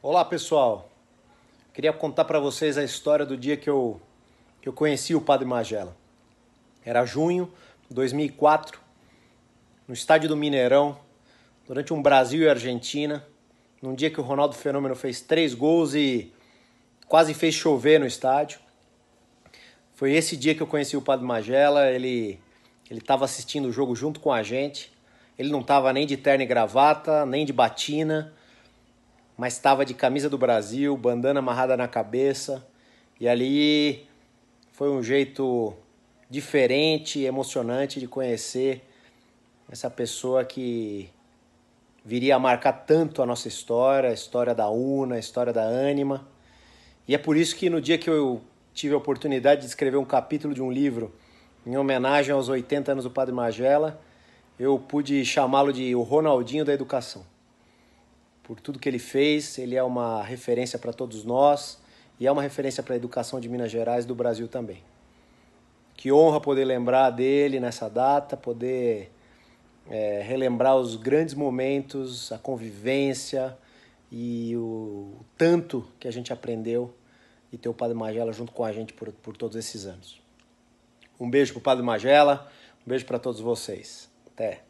Olá pessoal, queria contar para vocês a história do dia que eu, que eu conheci o Padre Magela. Era junho de 2004, no estádio do Mineirão, durante um Brasil e Argentina, num dia que o Ronaldo Fenômeno fez três gols e quase fez chover no estádio. Foi esse dia que eu conheci o Padre Magela, ele ele estava assistindo o jogo junto com a gente. Ele não estava nem de terno e gravata, nem de batina, mas estava de camisa do Brasil, bandana amarrada na cabeça. E ali foi um jeito diferente, emocionante de conhecer essa pessoa que viria a marcar tanto a nossa história, a história da UNA, a história da Anima. E é por isso que no dia que eu tive a oportunidade de escrever um capítulo de um livro em homenagem aos 80 anos do Padre Magela, eu pude chamá-lo de o Ronaldinho da Educação por tudo que ele fez. Ele é uma referência para todos nós e é uma referência para a educação de Minas Gerais e do Brasil também. Que honra poder lembrar dele nessa data, poder é, relembrar os grandes momentos, a convivência e o, tanto que a gente aprendeu e ter o Padre Magela junto com a gente por, por todos esses anos. Um beijo para o Padre Magela, um beijo para todos vocês. Até!